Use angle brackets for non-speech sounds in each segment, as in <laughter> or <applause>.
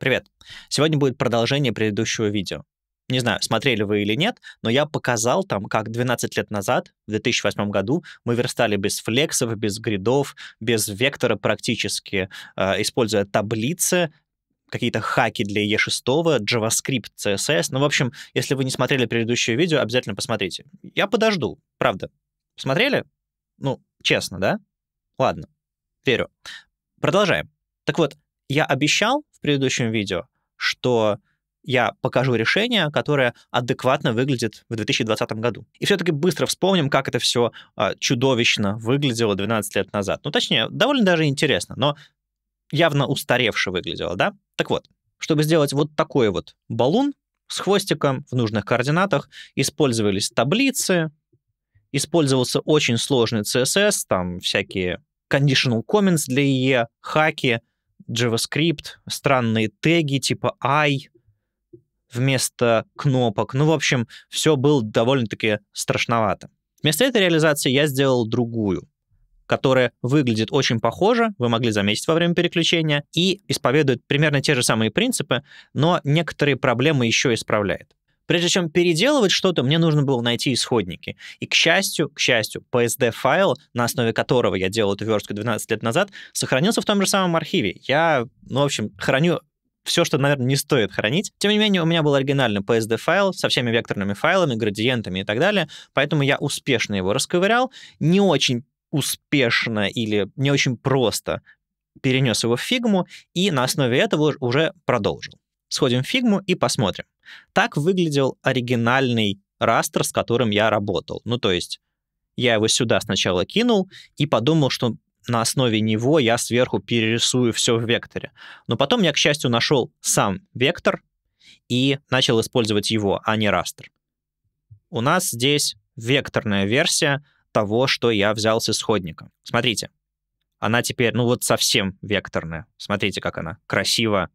Привет! Сегодня будет продолжение предыдущего видео. Не знаю, смотрели вы или нет, но я показал там, как 12 лет назад, в 2008 году, мы верстали без флексов, без гридов, без вектора практически, э, используя таблицы, какие-то хаки для E6, JavaScript, CSS. Ну, в общем, если вы не смотрели предыдущее видео, обязательно посмотрите. Я подожду, правда. Смотрели? Ну, честно, да? Ладно, верю. Продолжаем. Так вот, я обещал в предыдущем видео, что я покажу решение, которое адекватно выглядит в 2020 году. И все-таки быстро вспомним, как это все а, чудовищно выглядело 12 лет назад. Ну, точнее, довольно даже интересно, но явно устаревше выглядело, да? Так вот, чтобы сделать вот такой вот баллон с хвостиком в нужных координатах, использовались таблицы, использовался очень сложный CSS, там всякие conditional comments для IE, хаки — JavaScript, странные теги типа I вместо кнопок. Ну, в общем, все было довольно-таки страшновато. Вместо этой реализации я сделал другую, которая выглядит очень похоже, вы могли заметить во время переключения, и исповедует примерно те же самые принципы, но некоторые проблемы еще исправляет. Прежде чем переделывать что-то, мне нужно было найти исходники. И, к счастью, к счастью, PSD-файл, на основе которого я делал эту верстку 12 лет назад, сохранился в том же самом архиве. Я, ну, в общем, храню все, что, наверное, не стоит хранить. Тем не менее, у меня был оригинальный PSD-файл со всеми векторными файлами, градиентами и так далее, поэтому я успешно его расковырял, не очень успешно или не очень просто перенес его в фигму и на основе этого уже продолжил сходим в фигму и посмотрим. Так выглядел оригинальный растер, с которым я работал. Ну, то есть я его сюда сначала кинул и подумал, что на основе него я сверху перерисую все в векторе. Но потом я, к счастью, нашел сам вектор и начал использовать его, а не растер. У нас здесь векторная версия того, что я взял с исходника. Смотрите, она теперь, ну вот совсем векторная. Смотрите, как она красиво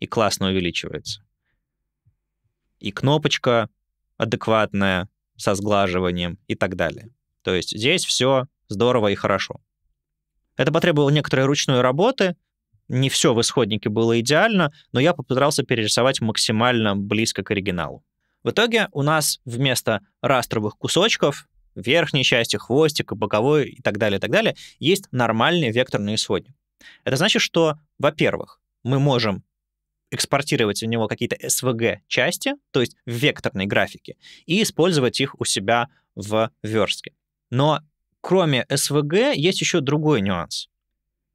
и классно увеличивается. И кнопочка адекватная со сглаживанием и так далее. То есть здесь все здорово и хорошо. Это потребовало некоторой ручной работы, не все в исходнике было идеально, но я попытался перерисовать максимально близко к оригиналу. В итоге у нас вместо растровых кусочков верхней части хвостика, боковой и так далее, и так далее, есть нормальный векторный исходник. Это значит, что, во-первых, мы можем экспортировать у него какие-то SVG-части, то есть в векторной графике, и использовать их у себя в верстке. Но кроме SVG есть еще другой нюанс.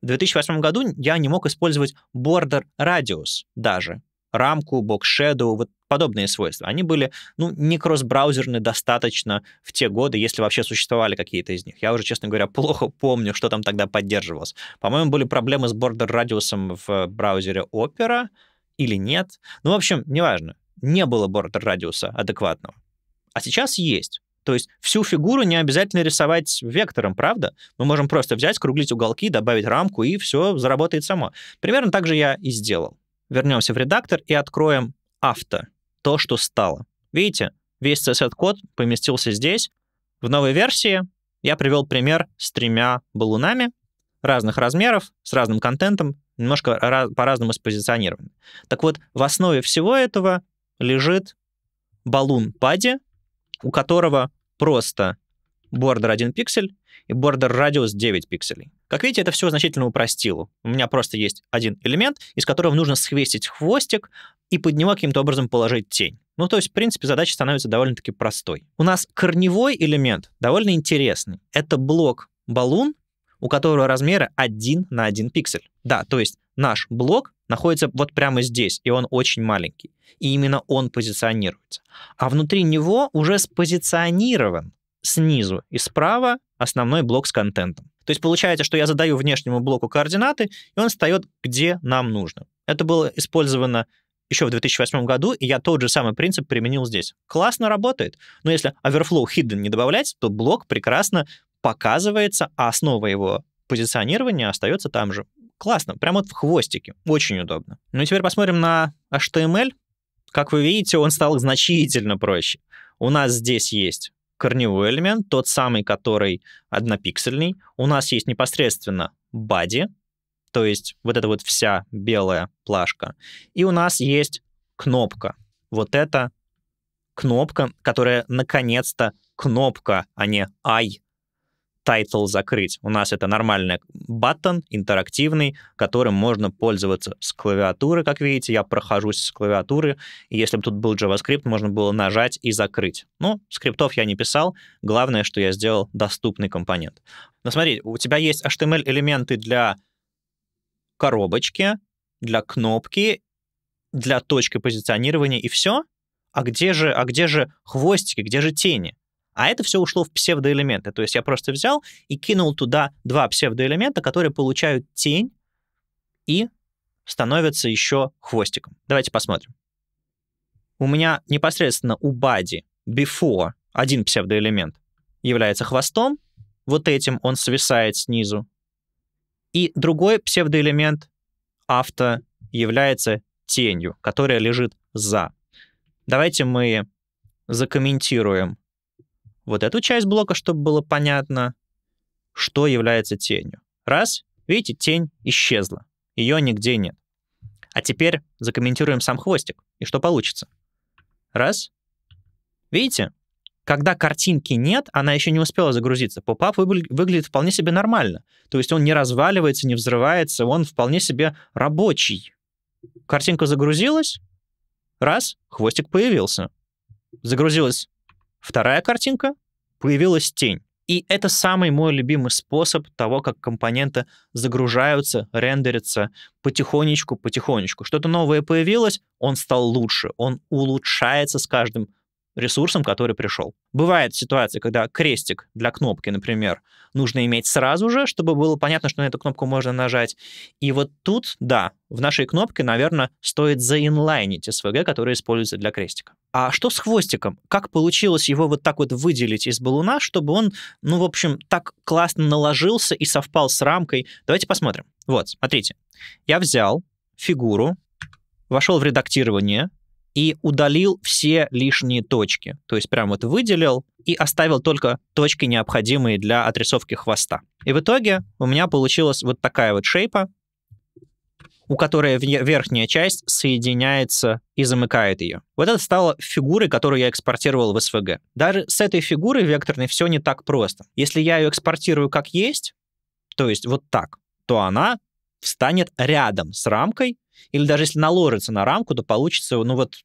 В 2008 году я не мог использовать border radius даже, рамку, бок shadow, вот подобные свойства. Они были, ну, не кросс достаточно в те годы, если вообще существовали какие-то из них. Я уже, честно говоря, <laughs> плохо помню, что там тогда поддерживалось. По-моему, были проблемы с border радиусом в браузере Opera, или нет. Ну, в общем, неважно. Не было бордер радиуса адекватного. А сейчас есть. То есть всю фигуру не обязательно рисовать вектором, правда? Мы можем просто взять, круглить уголки, добавить рамку, и все заработает само. Примерно так же я и сделал. Вернемся в редактор и откроем авто, то, что стало. Видите, весь CSS-код поместился здесь. В новой версии я привел пример с тремя балунами, разных размеров, с разным контентом, немножко раз, по-разному спозиционированы. Так вот, в основе всего этого лежит балун пади, у которого просто бордер 1 пиксель и бордер радиус 9 пикселей. Как видите, это все значительно упростило. У меня просто есть один элемент, из которого нужно схвестить хвостик и под него каким-то образом положить тень. Ну, то есть, в принципе, задача становится довольно-таки простой. У нас корневой элемент довольно интересный. Это блок балун, у которого размеры 1 на 1 пиксель. Да, то есть наш блок находится вот прямо здесь, и он очень маленький. И именно он позиционируется. А внутри него уже спозиционирован снизу и справа основной блок с контентом. То есть получается, что я задаю внешнему блоку координаты, и он встает, где нам нужно. Это было использовано еще в 2008 году, и я тот же самый принцип применил здесь. Классно работает, но если overflow hidden не добавлять, то блок прекрасно показывается, а основа его позиционирования остается там же. Классно, прямо вот в хвостике, очень удобно. Ну и теперь посмотрим на HTML. Как вы видите, он стал значительно проще. У нас здесь есть корневой элемент, тот самый, который однопиксельный. У нас есть непосредственно body, то есть вот эта вот вся белая плашка. И у нас есть кнопка. Вот эта кнопка, которая наконец-то кнопка, а не ай тайтл закрыть. У нас это нормальный баттон, интерактивный, которым можно пользоваться с клавиатуры. Как видите, я прохожусь с клавиатуры, и если бы тут был JavaScript, можно было нажать и закрыть. Но скриптов я не писал, главное, что я сделал доступный компонент. Но смотри, у тебя есть HTML-элементы для коробочки, для кнопки, для точки позиционирования и все. А где же, а где же хвостики, где же тени? А это все ушло в псевдоэлементы. То есть я просто взял и кинул туда два псевдоэлемента, которые получают тень и становятся еще хвостиком. Давайте посмотрим. У меня непосредственно у бади before один псевдоэлемент является хвостом, вот этим он свисает снизу. И другой псевдоэлемент авто является тенью, которая лежит за. Давайте мы закомментируем вот эту часть блока, чтобы было понятно, что является тенью. Раз, видите, тень исчезла, ее нигде нет. А теперь закомментируем сам хвостик, и что получится. Раз. Видите, когда картинки нет, она еще не успела загрузиться. Попап выглядит вполне себе нормально. То есть он не разваливается, не взрывается, он вполне себе рабочий. Картинка загрузилась, раз, хвостик появился. Загрузилась Вторая картинка — появилась тень. И это самый мой любимый способ того, как компоненты загружаются, рендерятся потихонечку-потихонечку. Что-то новое появилось, он стал лучше, он улучшается с каждым ресурсом, который пришел. Бывает ситуация, когда крестик для кнопки, например, нужно иметь сразу же, чтобы было понятно, что на эту кнопку можно нажать. И вот тут, да, в нашей кнопке, наверное, стоит заинлайнить SVG, который используется для крестика. А что с хвостиком? Как получилось его вот так вот выделить из балуна, чтобы он, ну, в общем, так классно наложился и совпал с рамкой? Давайте посмотрим. Вот, смотрите. Я взял фигуру, вошел в редактирование, и удалил все лишние точки. То есть прям вот выделил и оставил только точки, необходимые для отрисовки хвоста. И в итоге у меня получилась вот такая вот шейпа, у которой верхняя часть соединяется и замыкает ее. Вот это стало фигурой, которую я экспортировал в SVG. Даже с этой фигурой векторной все не так просто. Если я ее экспортирую как есть, то есть вот так, то она встанет рядом с рамкой, или даже если наложится на рамку, то получится, ну вот,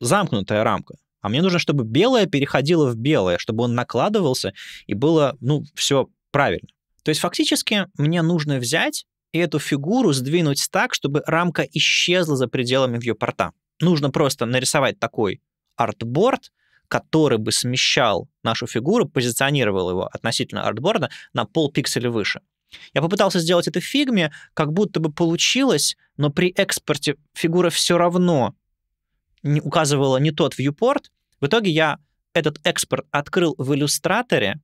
замкнутая рамка. А мне нужно, чтобы белое переходило в белое, чтобы он накладывался и было, ну, все правильно. То есть фактически мне нужно взять и эту фигуру сдвинуть так, чтобы рамка исчезла за пределами вьюпорта. Нужно просто нарисовать такой артборд, который бы смещал нашу фигуру, позиционировал его относительно артборда на пол пикселя выше. Я попытался сделать это в фигме, как будто бы получилось, но при экспорте фигура все равно не указывала не тот viewport. В итоге я этот экспорт открыл в иллюстраторе,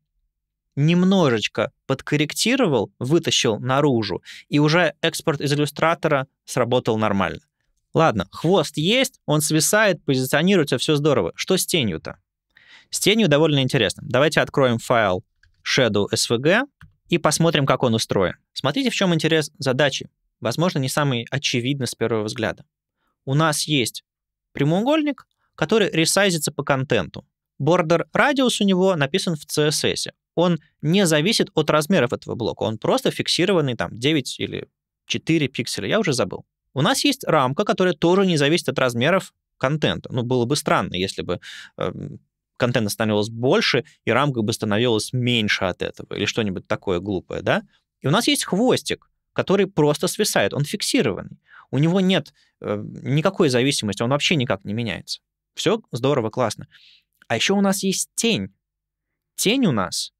немножечко подкорректировал, вытащил наружу, и уже экспорт из иллюстратора сработал нормально. Ладно, хвост есть, он свисает, позиционируется, все здорово. Что с тенью-то? С тенью довольно интересно. Давайте откроем файл Shadow SVG и посмотрим, как он устроен. Смотрите, в чем интерес задачи. Возможно, не самый очевидный с первого взгляда. У нас есть прямоугольник, который ресайзится по контенту. Border радиус у него написан в CSS. Он не зависит от размеров этого блока, он просто фиксированный там 9 или 4 пикселя, я уже забыл. У нас есть рамка, которая тоже не зависит от размеров контента. Ну, было бы странно, если бы эм, контента становилось больше, и рамка бы становилась меньше от этого, или что-нибудь такое глупое, да? И у нас есть хвостик, который просто свисает, он фиксированный. У него нет э, никакой зависимости, он вообще никак не меняется. Все здорово, классно. А еще у нас есть тень. Тень у нас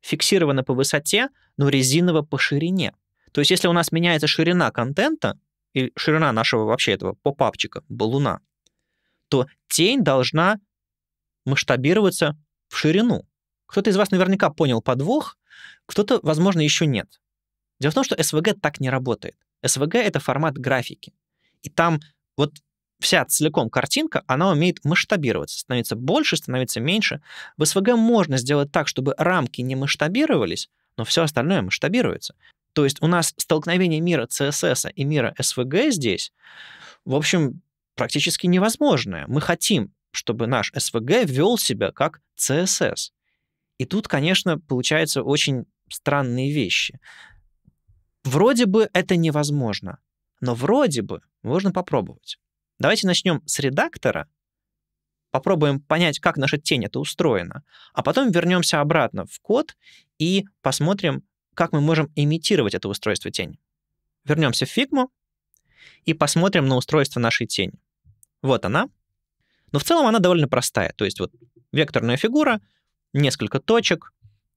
фиксирована по высоте, но резинова по ширине. То есть если у нас меняется ширина контента, и ширина нашего вообще этого попапчика, балуна, то тень должна масштабироваться в ширину. Кто-то из вас наверняка понял подвох, кто-то, возможно, еще нет. Дело в том, что СВГ так не работает. СВГ — это формат графики. И там вот вся целиком картинка, она умеет масштабироваться, становится больше, становится меньше. В СВГ можно сделать так, чтобы рамки не масштабировались, но все остальное масштабируется. То есть у нас столкновение мира CSS и мира СВГ здесь, в общем, практически невозможное. Мы хотим чтобы наш СВГ вел себя как CSS. И тут, конечно, получаются очень странные вещи. Вроде бы это невозможно, но вроде бы можно попробовать. Давайте начнем с редактора, попробуем понять, как наша тень это устроена, а потом вернемся обратно в код и посмотрим, как мы можем имитировать это устройство тени. Вернемся в Figma и посмотрим на устройство нашей тени. Вот она — но в целом она довольно простая. То есть вот векторная фигура, несколько точек,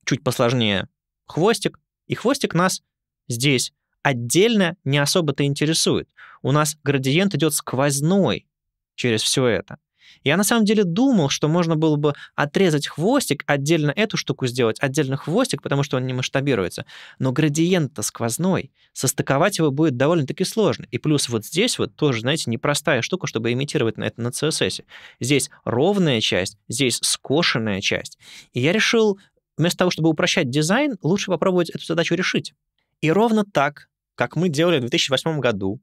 чуть посложнее хвостик, и хвостик нас здесь отдельно не особо-то интересует. У нас градиент идет сквозной через все это. Я на самом деле думал, что можно было бы отрезать хвостик, отдельно эту штуку сделать, отдельно хвостик, потому что он не масштабируется. Но градиент-то сквозной, состыковать его будет довольно-таки сложно. И плюс вот здесь вот тоже, знаете, непростая штука, чтобы имитировать на это на CSS. Здесь ровная часть, здесь скошенная часть. И я решил, вместо того, чтобы упрощать дизайн, лучше попробовать эту задачу решить. И ровно так, как мы делали в 2008 году,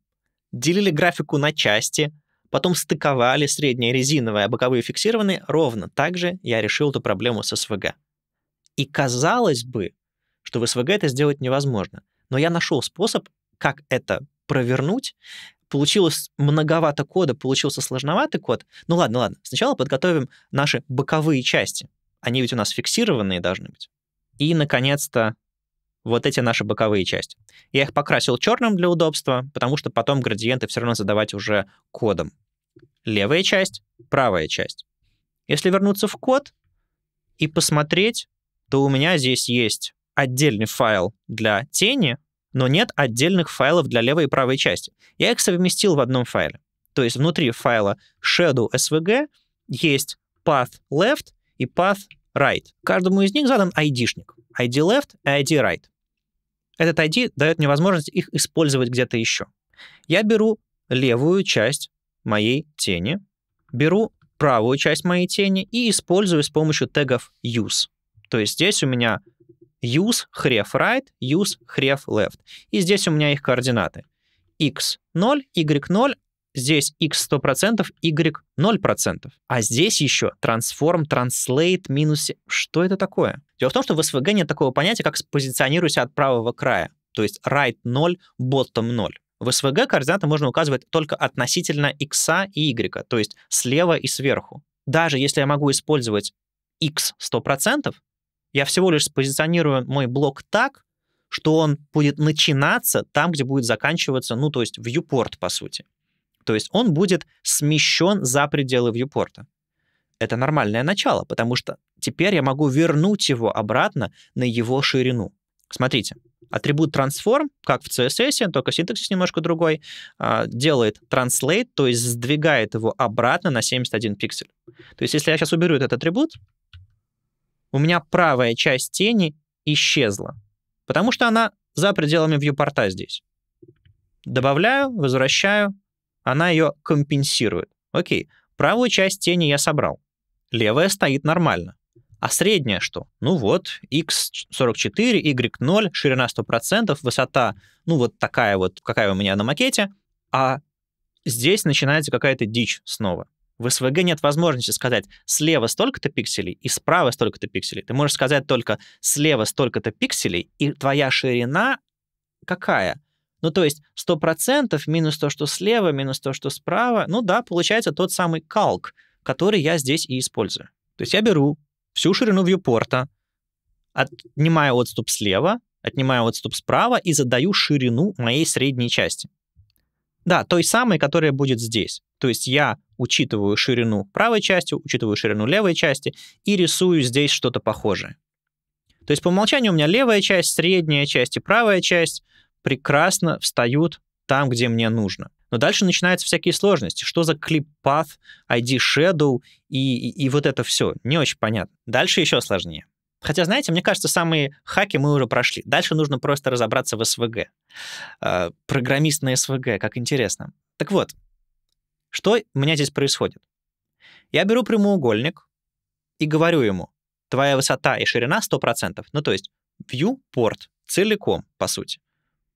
делили графику на части — потом стыковали средние резиновые, а боковые фиксированные ровно так же я решил эту проблему с СВГ. И казалось бы, что в СВГ это сделать невозможно. Но я нашел способ, как это провернуть. Получилось многовато кода, получился сложноватый код. Ну ладно, ладно. Сначала подготовим наши боковые части. Они ведь у нас фиксированные должны быть. И, наконец-то, вот эти наши боковые части. Я их покрасил черным для удобства, потому что потом градиенты все равно задавать уже кодом левая часть, правая часть. Если вернуться в код и посмотреть, то у меня здесь есть отдельный файл для тени, но нет отдельных файлов для левой и правой части. Я их совместил в одном файле. То есть внутри файла shadow svg есть path left и path right. Каждому из них задан ID-шник. ID left и ID right. Этот ID дает мне возможность их использовать где-то еще. Я беру левую часть моей тени, беру правую часть моей тени и использую с помощью тегов use. То есть здесь у меня use href right, use href left. И здесь у меня их координаты. x0, y0, здесь x 100%, y 0%. А здесь еще transform, translate, минус... Что это такое? Дело в том, что в SVG нет такого понятия, как «позиционируйся от правого края». То есть right 0, bottom 0. В СВГ координаты можно указывать только относительно x и y, то есть слева и сверху. Даже если я могу использовать x 100%, я всего лишь спозиционирую мой блок так, что он будет начинаться там, где будет заканчиваться, ну, то есть viewport, по сути. То есть он будет смещен за пределы viewport. Это нормальное начало, потому что теперь я могу вернуть его обратно на его ширину. Смотрите, атрибут transform, как в CSS, только синтаксис немножко другой, а, делает translate, то есть сдвигает его обратно на 71 пиксель. То есть если я сейчас уберу этот атрибут, у меня правая часть тени исчезла, потому что она за пределами вьюпорта здесь. Добавляю, возвращаю, она ее компенсирует. Окей, правую часть тени я собрал, левая стоит нормально. А среднее что? Ну вот, x44, y0, ширина 100%, высота, ну вот такая вот, какая у меня на макете. А здесь начинается какая-то дичь снова. В svg нет возможности сказать слева столько-то пикселей и справа столько-то пикселей. Ты можешь сказать только слева столько-то пикселей, и твоя ширина какая? Ну, то есть 100% минус то, что слева, минус то, что справа. Ну да, получается тот самый калк, который я здесь и использую. То есть я беру всю ширину вьюпорта, отнимаю отступ слева, отнимаю отступ справа и задаю ширину моей средней части. Да, той самой, которая будет здесь. То есть я учитываю ширину правой части, учитываю ширину левой части и рисую здесь что-то похожее. То есть по умолчанию у меня левая часть, средняя часть и правая часть прекрасно встают там, где мне нужно. Но дальше начинаются всякие сложности. Что за клип path, ID shadow и, и, и вот это все. Не очень понятно. Дальше еще сложнее. Хотя, знаете, мне кажется, самые хаки мы уже прошли. Дальше нужно просто разобраться в СВГ. А, программист на SVG, как интересно. Так вот, что у меня здесь происходит? Я беру прямоугольник и говорю ему, твоя высота и ширина 100%, ну то есть view port целиком, по сути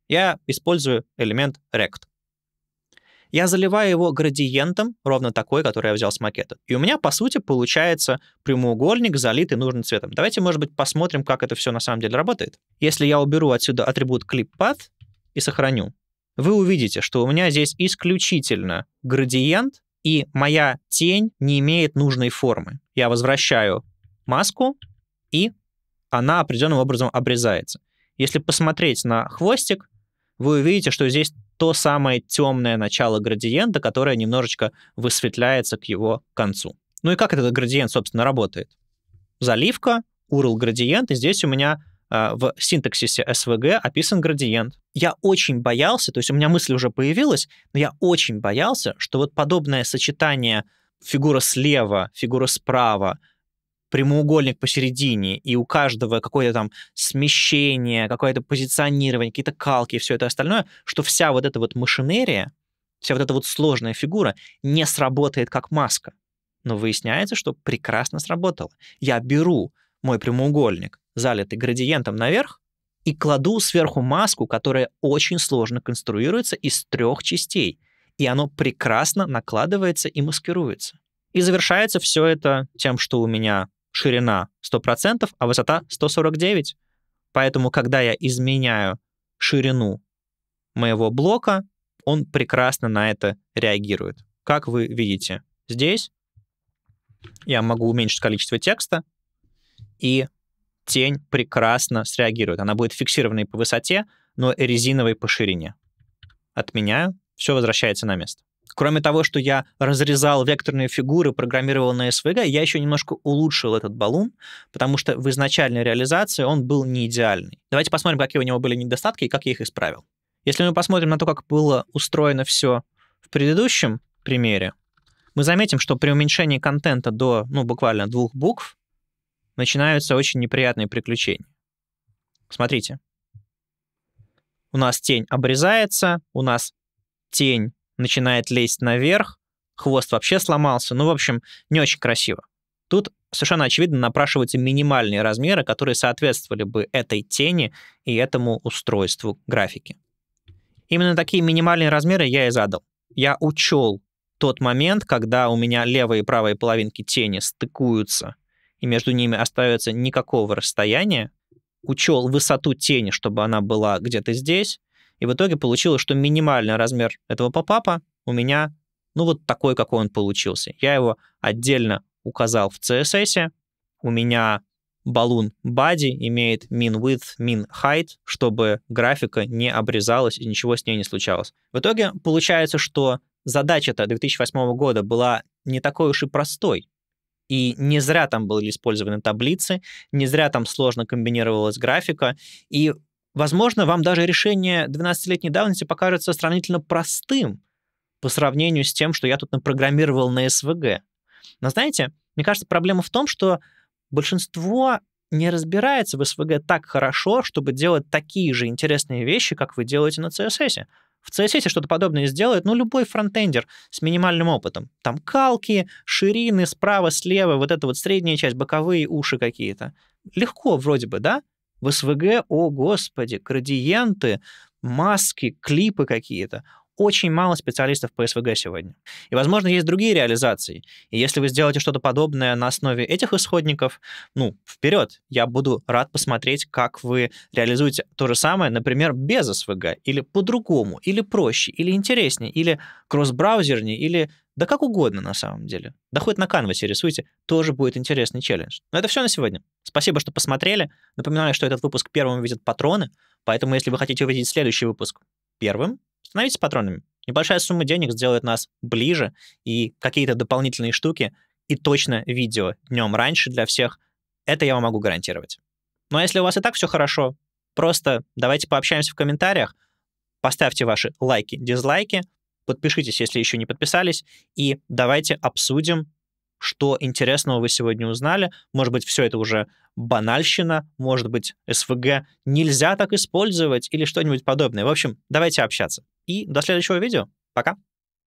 я использую элемент rect. Я заливаю его градиентом, ровно такой, который я взял с макета. И у меня, по сути, получается прямоугольник, залитый нужным цветом. Давайте, может быть, посмотрим, как это все на самом деле работает. Если я уберу отсюда атрибут clip path и сохраню, вы увидите, что у меня здесь исключительно градиент, и моя тень не имеет нужной формы. Я возвращаю маску, и она определенным образом обрезается. Если посмотреть на хвостик, вы увидите, что здесь то самое темное начало градиента, которое немножечко высветляется к его концу. Ну и как этот градиент, собственно, работает? Заливка, URL градиент, и здесь у меня а, в синтаксисе SVG описан градиент. Я очень боялся, то есть у меня мысль уже появилась, но я очень боялся, что вот подобное сочетание фигура слева, фигура справа, прямоугольник посередине, и у каждого какое-то там смещение, какое-то позиционирование, какие-то калки и все это остальное, что вся вот эта вот машинерия, вся вот эта вот сложная фигура не сработает как маска. Но выясняется, что прекрасно сработало. Я беру мой прямоугольник, залитый градиентом наверх, и кладу сверху маску, которая очень сложно конструируется из трех частей. И оно прекрасно накладывается и маскируется. И завершается все это тем, что у меня ширина 100%, а высота 149. Поэтому, когда я изменяю ширину моего блока, он прекрасно на это реагирует. Как вы видите, здесь я могу уменьшить количество текста, и тень прекрасно среагирует. Она будет фиксированной по высоте, но резиновой по ширине. Отменяю, все возвращается на место. Кроме того, что я разрезал векторные фигуры, программировал на SVG, я еще немножко улучшил этот балун, потому что в изначальной реализации он был не идеальный. Давайте посмотрим, какие у него были недостатки и как я их исправил. Если мы посмотрим на то, как было устроено все в предыдущем примере, мы заметим, что при уменьшении контента до ну, буквально двух букв начинаются очень неприятные приключения. Смотрите. У нас тень обрезается, у нас тень начинает лезть наверх, хвост вообще сломался. Ну, в общем, не очень красиво. Тут совершенно очевидно напрашиваются минимальные размеры, которые соответствовали бы этой тени и этому устройству графики. Именно такие минимальные размеры я и задал. Я учел тот момент, когда у меня левая и правая половинки тени стыкуются, и между ними остается никакого расстояния, учел высоту тени, чтобы она была где-то здесь, и в итоге получилось, что минимальный размер этого попапа у меня, ну, вот такой, какой он получился. Я его отдельно указал в CSS. У меня балун body имеет min width, min height, чтобы графика не обрезалась и ничего с ней не случалось. В итоге получается, что задача-то 2008 года была не такой уж и простой. И не зря там были использованы таблицы, не зря там сложно комбинировалась графика. И Возможно, вам даже решение 12-летней давности покажется сравнительно простым по сравнению с тем, что я тут напрограммировал на СВГ. Но знаете, мне кажется, проблема в том, что большинство не разбирается в СВГ так хорошо, чтобы делать такие же интересные вещи, как вы делаете на CSS. В CSS что-то подобное сделает, ну, любой фронтендер с минимальным опытом. Там калки, ширины справа, слева, вот эта вот средняя часть, боковые уши какие-то. Легко вроде бы, да? В СВГ, о господи, градиенты, маски, клипы какие-то. Очень мало специалистов по СВГ сегодня. И, возможно, есть другие реализации. И если вы сделаете что-то подобное на основе этих исходников, ну, вперед, я буду рад посмотреть, как вы реализуете то же самое, например, без СВГ, или по-другому, или проще, или интереснее, или кросс-браузернее, или да как угодно на самом деле. Да хоть на канвасе рисуйте, тоже будет интересный челлендж. Но это все на сегодня. Спасибо, что посмотрели. Напоминаю, что этот выпуск первым видят патроны, поэтому если вы хотите увидеть следующий выпуск первым, становитесь патронами. Небольшая сумма денег сделает нас ближе, и какие-то дополнительные штуки, и точно видео днем раньше для всех, это я вам могу гарантировать. Ну а если у вас и так все хорошо, просто давайте пообщаемся в комментариях, поставьте ваши лайки, дизлайки, Подпишитесь, если еще не подписались, и давайте обсудим, что интересного вы сегодня узнали. Может быть, все это уже банальщина, может быть, СВГ нельзя так использовать или что-нибудь подобное. В общем, давайте общаться. И до следующего видео. Пока.